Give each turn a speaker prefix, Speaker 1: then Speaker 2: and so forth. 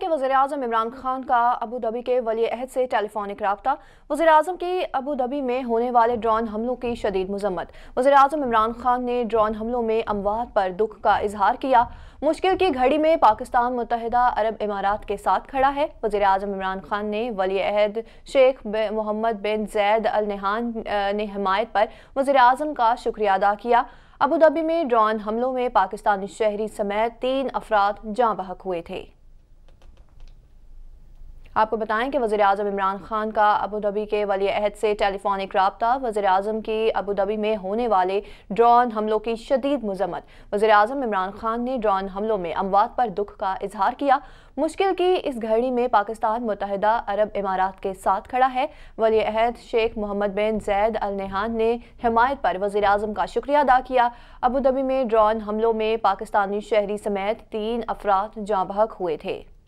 Speaker 1: के वजी अजम इमरान खान का अबू धाबी के वली अहद से टेलीफोनिक रबता वजी अजम की अबू धाबी में होने वाले ड्रोन हमलों की शदीद मजम्मत वजी अजम इमरान खान ने ड्रोन हमलों में अमवात पर दुख का इजहार किया मुश्किल की घड़ी में पाकिस्तान मुतहदा अरब इमारात के साथ खड़ा है वजी अजम इमरान खान ने वली अहद शेख मोहम्मद बिन जैद अल नहान ने हमायत पर वजी अजम का शुक्रिया अदा किया अबू धाबी में ड्रोन हमलों में पाकिस्तानी शहरी समेत तीन अफराद जाँ बहक हुए थे आपको बताएं कि वज़ी अजम इमरान खान का अबूधाबी के वली अहद से टेलीफोनिक रबता वज़ी अजम की अबूधाबी में होने वाले ड्रोन हमलों की शदीद मजम्मत वज़ी अजम इमरान खान ने ड्रोन हमलों में अमवात पर दुख का इजहार किया मुश्किल की इस घड़ी में पाकिस्तान मुतहदा अरब इमारात के साथ खड़ा है वली अहद शेख मोहम्मद बिन जैद अल नहान ने हमायत पर वजी अजम का शुक्रिया अदा किया अबूधाबी में ड्रोन हमलों में पाकिस्तानी शहरी समेत तीन अफराद जहाँ बहक हुए थे